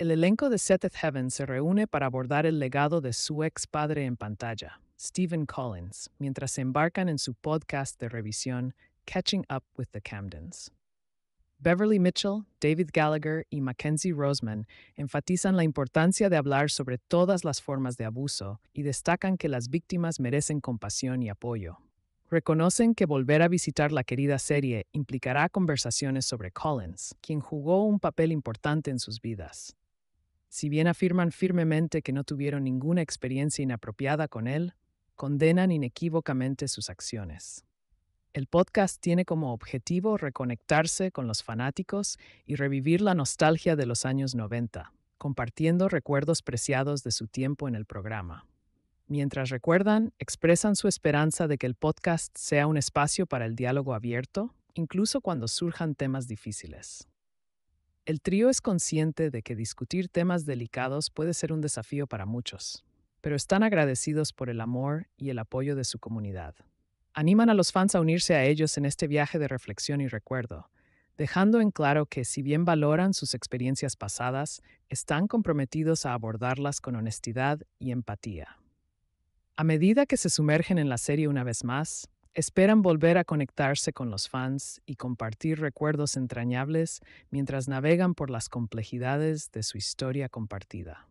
El elenco de Seth Heaven se reúne para abordar el legado de su ex padre en pantalla, Stephen Collins, mientras se embarcan en su podcast de revisión Catching Up with the Camdens. Beverly Mitchell, David Gallagher y Mackenzie Roseman enfatizan la importancia de hablar sobre todas las formas de abuso y destacan que las víctimas merecen compasión y apoyo. Reconocen que volver a visitar la querida serie implicará conversaciones sobre Collins, quien jugó un papel importante en sus vidas si bien afirman firmemente que no tuvieron ninguna experiencia inapropiada con él, condenan inequívocamente sus acciones. El podcast tiene como objetivo reconectarse con los fanáticos y revivir la nostalgia de los años 90, compartiendo recuerdos preciados de su tiempo en el programa. Mientras recuerdan, expresan su esperanza de que el podcast sea un espacio para el diálogo abierto, incluso cuando surjan temas difíciles. El trío es consciente de que discutir temas delicados puede ser un desafío para muchos, pero están agradecidos por el amor y el apoyo de su comunidad. Animan a los fans a unirse a ellos en este viaje de reflexión y recuerdo, dejando en claro que si bien valoran sus experiencias pasadas, están comprometidos a abordarlas con honestidad y empatía. A medida que se sumergen en la serie una vez más, Esperan volver a conectarse con los fans y compartir recuerdos entrañables mientras navegan por las complejidades de su historia compartida.